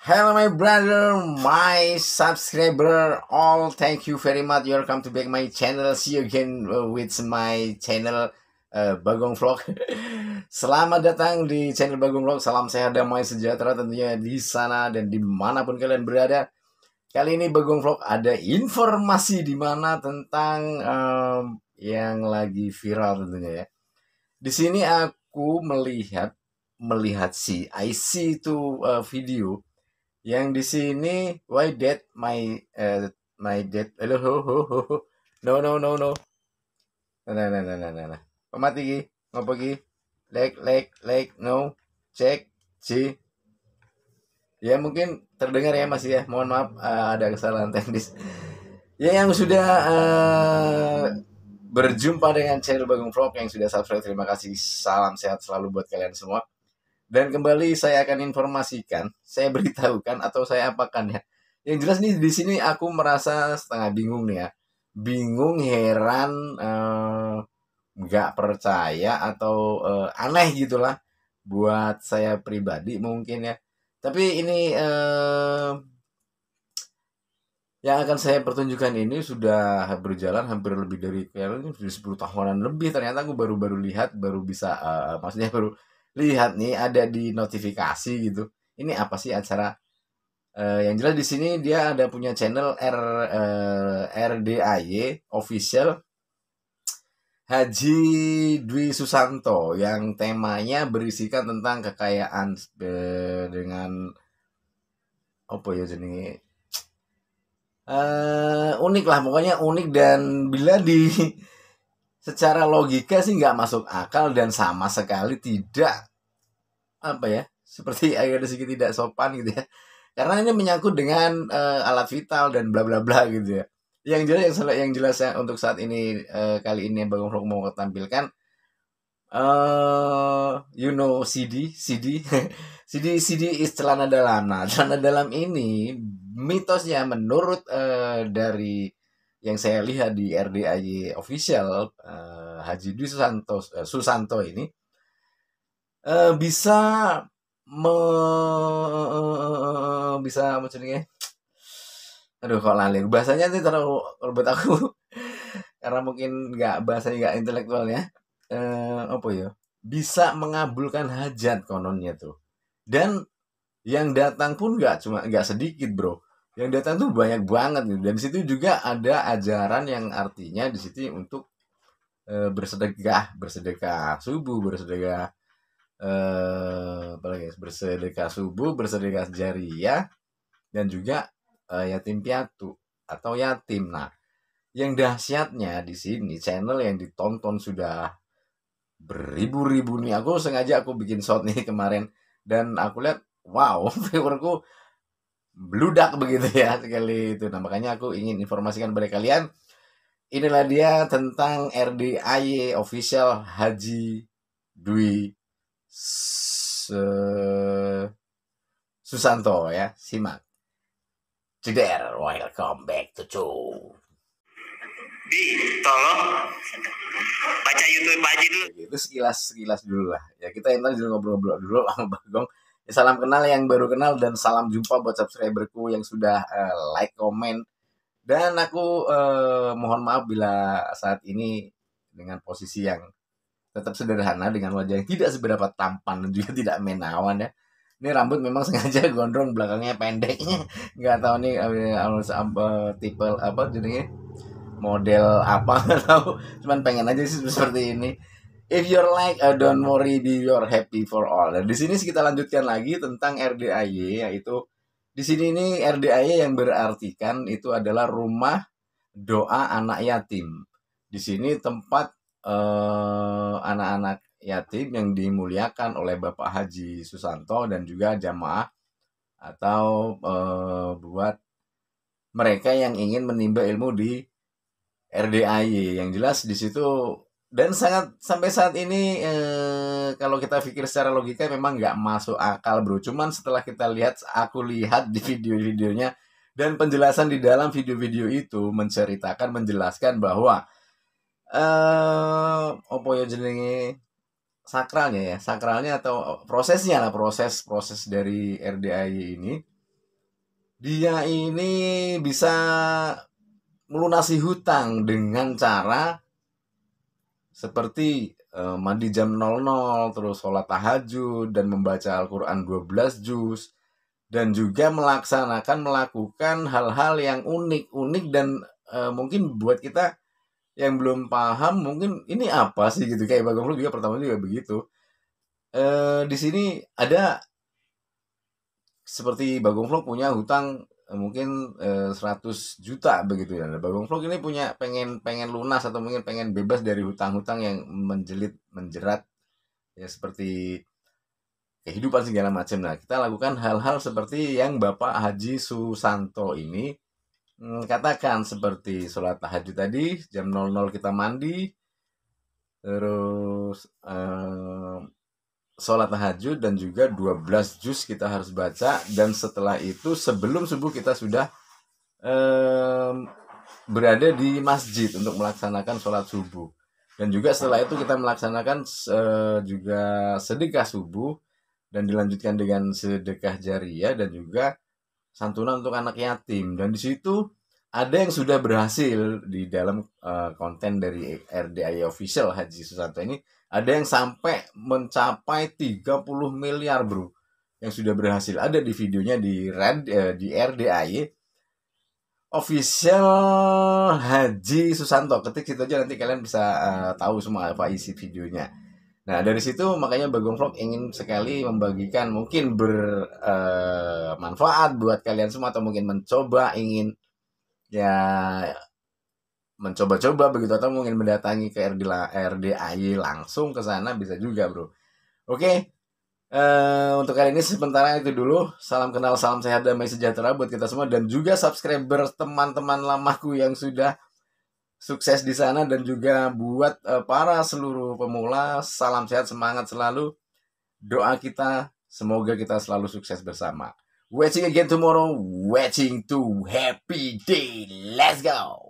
Hello my brother, my subscriber, all thank you very much. You're come to back my channel. See you again uh, with my channel uh, Bagong Vlog. Selamat datang di channel Bagong Vlog. Salam sehat dan damai sejahtera tentunya di sana dan dimanapun kalian berada. Kali ini Bagong Vlog ada informasi di mana tentang um, yang lagi viral tentunya ya. Di sini aku melihat melihat si IC itu uh, video yang di sini why dead my uh, my dead Hello ho ho ho. No no no no. Nah nah nah nah nah. Pemati ki, ngopo ki? Like like like no. check C. Ya mungkin terdengar ya Mas ya. Mohon maaf uh, ada kesalahan teknis. ya yang sudah uh, berjumpa dengan channel Bagung Vlog yang sudah subscribe terima kasih salam sehat selalu buat kalian semua dan kembali saya akan informasikan, saya beritahukan atau saya apakan ya. Yang jelas nih di sini aku merasa setengah bingung nih ya. Bingung, heran, eh, nggak eh, percaya atau eh, aneh gitulah buat saya pribadi mungkin ya. Tapi ini eh, yang akan saya pertunjukkan ini sudah berjalan hampir lebih dari ya, 10 tahunan lebih ternyata aku baru-baru lihat baru bisa uh, maksudnya baru lihat nih ada di notifikasi gitu ini apa sih acara uh, yang jelas di sini dia ada punya channel R uh, eh, RDAY official Haji Dwi Susanto yang temanya berisikan tentang kekayaan uh, dengan apa ya jenis uh, unik lah pokoknya unik dan bila di secara logika sih nggak masuk akal dan sama sekali tidak apa ya seperti agak sedikit tidak sopan gitu ya karena ini menyangkut dengan uh, alat vital dan bla bla bla gitu ya yang jelas yang, yang jelas yang untuk saat ini uh, kali ini Bang Rock mau tampilkan uh, you know CD CD CD CD is celana dalam nah celana dalam ini mitosnya menurut uh, dari yang saya lihat di RDAY official uh, Haji Dwi Susanto uh, Susanto ini uh, bisa me bisa maksudnya aduh kok lalir bahasanya itu terlalu buat aku karena mungkin nggak bahasanya nggak intelektual ya uh, apa ya bisa mengabulkan hajat kononnya tuh dan yang datang pun nggak cuma nggak sedikit bro yang datang tuh banyak banget nih dan situ juga ada ajaran yang artinya di situ untuk e, bersedekah bersedekah subuh bersedekah e, apa lagi bersedekah subuh bersedekah jariah dan juga e, yatim piatu atau yatim nah yang dahsyatnya di sini channel yang ditonton sudah beribu-ribu nih aku sengaja aku bikin shot nih kemarin dan aku lihat wow viewerku bludak begitu ya sekali itu. Nah, makanya aku ingin informasikan kepada kalian inilah dia tentang RDAY official Haji Dwi Susanto ya, simak. Ceder, welcome back to show. Di, tolong baca YouTube aja Haji dulu. Itu sekilas sekilas dulu lah. Ya kita yang tadi ngobrol-ngobrol dulu sama Bagong Ya, salam kenal yang baru kenal dan salam jumpa buat subscriberku yang sudah uh, like, komen. Dan aku uh, mohon maaf bila saat ini dengan posisi yang tetap sederhana dengan wajah yang tidak seberapa tampan dan juga tidak menawan ya. Ini rambut memang sengaja gondrong belakangnya pendek. Nggak tahu nih eh, harus apa tipe apa jadinya model apa tahu. Cuman pengen aja sih seperti ini. If you're like, uh, don't worry, be you're happy for all. Dan nah, di sini kita lanjutkan lagi tentang RDAY, yaitu di sini ini RDAY yang berarti kan itu adalah rumah doa anak yatim. Di sini tempat anak eh, anak-anak yatim yang dimuliakan oleh Bapak Haji Susanto dan juga jamaah atau uh, buat mereka yang ingin menimba ilmu di RDAY. Yang jelas di situ dan sangat sampai saat ini e, kalau kita pikir secara logika memang nggak masuk akal bro cuman setelah kita lihat aku lihat di video-videonya dan penjelasan di dalam video-video itu menceritakan menjelaskan bahwa eh opo ya jenenge sakralnya ya sakralnya atau prosesnya lah proses proses dari RDI ini dia ini bisa melunasi hutang dengan cara seperti uh, mandi jam 00 terus sholat tahajud dan membaca Al-Qur'an 12 juz dan juga melaksanakan melakukan hal-hal yang unik-unik dan uh, mungkin buat kita yang belum paham mungkin ini apa sih gitu kayak Bagong juga pertama juga begitu. Eh di sini ada seperti Bagong Vlog punya hutang Eh, mungkin eh, 100 juta begitu ya. Nah, Bagong Vlog ini punya pengen pengen lunas atau mungkin pengen bebas dari hutang-hutang yang menjelit menjerat ya seperti kehidupan segala macam. Nah, kita lakukan hal-hal seperti yang Bapak Haji Susanto ini hmm, katakan seperti sholat tahajud tadi jam 00 kita mandi terus eh, sholat tahajud dan juga 12 juz kita harus baca dan setelah itu sebelum subuh kita sudah um, berada di masjid untuk melaksanakan sholat subuh dan juga setelah itu kita melaksanakan uh, juga sedekah subuh dan dilanjutkan dengan sedekah jariah dan juga santunan untuk anak yatim dan di situ ada yang sudah berhasil di dalam uh, konten dari RDI official Haji Susanto ini ada yang sampai mencapai 30 miliar bro yang sudah berhasil ada di videonya di Red uh, di RDI official Haji Susanto ketik situ aja nanti kalian bisa uh, tahu semua apa isi videonya Nah dari situ makanya Bagong Vlog ingin sekali membagikan mungkin bermanfaat uh, buat kalian semua atau mungkin mencoba ingin ya mencoba-coba begitu atau mungkin mendatangi ke RD RDAI langsung ke sana bisa juga bro. Oke, okay. uh, eh, untuk kali ini sementara itu dulu. Salam kenal, salam sehat, damai sejahtera buat kita semua dan juga subscriber teman-teman lamaku yang sudah sukses di sana dan juga buat uh, para seluruh pemula salam sehat semangat selalu. Doa kita semoga kita selalu sukses bersama. Waiting again tomorrow, waiting to happy day. Let's go.